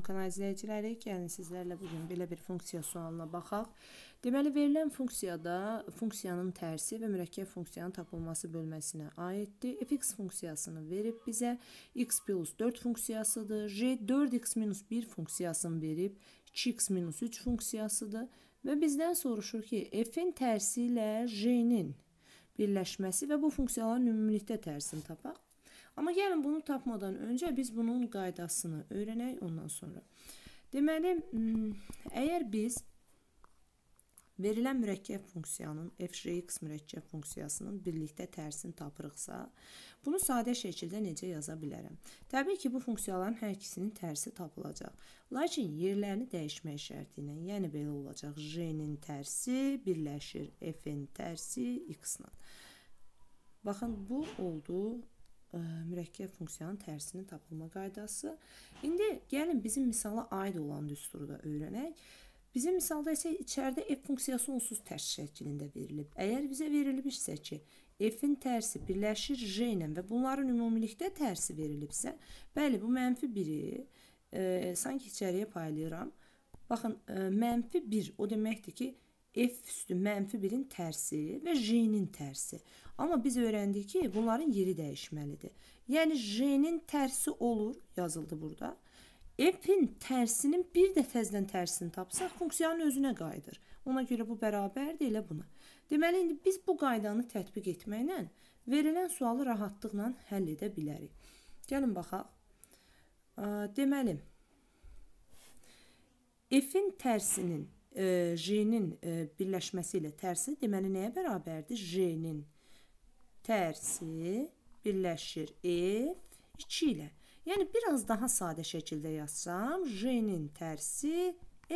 Salam kanal izləyiciləri, gəlin sizlərlə bu gün belə bir funksiya sualına baxaq. Deməli, verilən funksiyada funksiyanın tərsi və mürəkkəb funksiyanın tapılması bölməsinə aiddir. fx funksiyasını verib bizə x plus 4 funksiyasıdır, j 4x minus 1 funksiyasını verib 2x minus 3 funksiyasıdır və bizdən soruşur ki, f-in tərsi ilə j-nin birləşməsi və bu funksiyaların ümumilikdə tərsini tapaq. Amma gəlin bunu tapmadan öncə biz bunun qaydasını öyrənək ondan sonra. Deməli, hmm, əgər biz verilən mürəkkəb funksiyanın f(x) mürəkkəb funksiyasının birlikdə tərsini tapırıqsa, bunu sadə şəkildə necə yaza bilərəm? Təbii ki, bu funksiyaların hər ikisinin tərsi tapılacaq. Lakin yerlərini dəyişmək şərti ilə, yəni belə olacaq: j-nin tərsi birləşir f-in tərsi x-la. Baxın, bu oldu mürəkkəb funksiyanın tərsini tapılma qaydası. İndi gəlin bizim misala aid olan düsturu da öyrənək. Bizim misalda isə içəridə f funksiyası onsuz tərs şəklində verilib. Əgər bizə verilmişsə ki, f-in tərsi birləşir j ilə və bunların ümumilikdə tərsi verilibsə, bəli, bu mənfi 1-i e, sanki içəriyə paylayıram. Baxın, e, mənfi 1 o deməkdir ki, F üstü mənfi 1-in tərsi və J-nin tərsi. Amma biz öyrəndik ki, bunların yeri dəyişməlidir. Yəni J-nin tərsi olur, yazıldı burada. F-in tərsinin bir də təzdən tərsini tapsaq, funksiyanın özünə qayıdır. Ona görə bu bərabərdir elə buna. Deməli, indi biz bu qaydanı tətbiq etməklə verilən sualı rahatlıqla həll edə bilərik. Gəlin baxaq. Deməli, F-in tərsinin E, J-nin e, birləşməsi ilə tərsi deməli nəyə bərabərdir? J-nin tərsi birləşir F2 e, ilə. Yəni, biraz daha sadə şəkildə yazsam, J-nin tərsi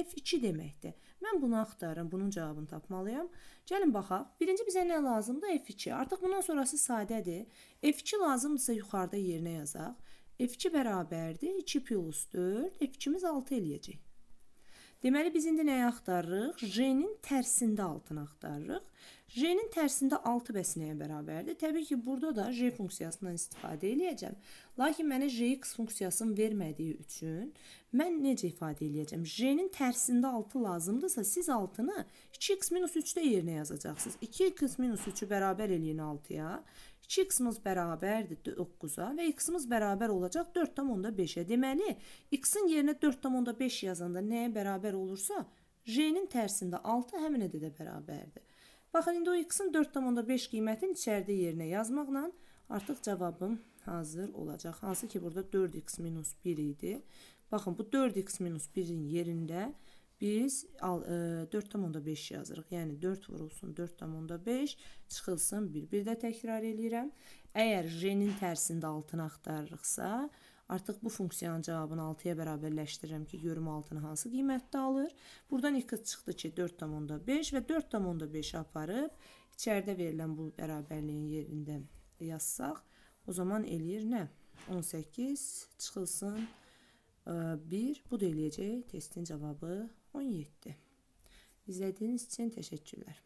F2 deməkdir. Mən bunu axtarım, bunun cavabını tapmalıyam. Gəlin baxaq. Birinci bizə nə lazımdır? F2. Artıq bundan sonrası sadədir. F2 lazımdırsa yuxarıda yerinə yazaq. F2 bərabərdir. 2 plus 4. F2-miz 6 eləyəcək. Deməli biz indi nəyi axtarırıq? J-nin tərsində altını axtarırıq. J-nin tərsində 6 bəs nəyə bərabərdir? Təbii ki, burada da J funksiyasından istifadə eləyəcəm. Lakin mənə J-x funksiyasını vermədiyi üçün mən necə ifadə eləyəcəm? J-nin tərsində 6 lazımdırsa, siz 6-nı 2x-3-də yerinə yazacaqsınız. 2x-3-ü bərabər eləyin 6-ya. 2x-imiz bərabərdir 9-a və x-imiz bərabər olacaq 4,5-ə. Deməli, x-in yerinə 4,5 yazanda nəyə bərabər olursa, j-nin tərsində 6 həmin ədə də bərabərdir. Baxın, indi o x-in 4,5 qiymətini içərdə yerinə yazmaqla artıq cavabım hazır olacaq. Hansı ki, burada 4x-1 idi. Baxın, bu 4x-1-in yerində 4x-1 biz 4,5 e, yazırıq. Yəni 4 vurulsun 4,5 çıxılsın 1. Bir də təkrar eləyirəm. Əgər j-nin tərsində altını axtarırıqsa, artıq bu funksiyanın cavabını 6-ya bərabərləşdirirəm ki, görüm altını hansı qiymətdə alır. Buradan 2 çıxdı ki, 4,5 və 4,5 aparıb içəridə verilən bu bərabərliyin yerində yazsaq, o zaman eləyir nə? 18 çıxılsın 1. E, bu da eləyəcək testin cavabı 17. İzlədiyiniz üçün təşəkkürlər.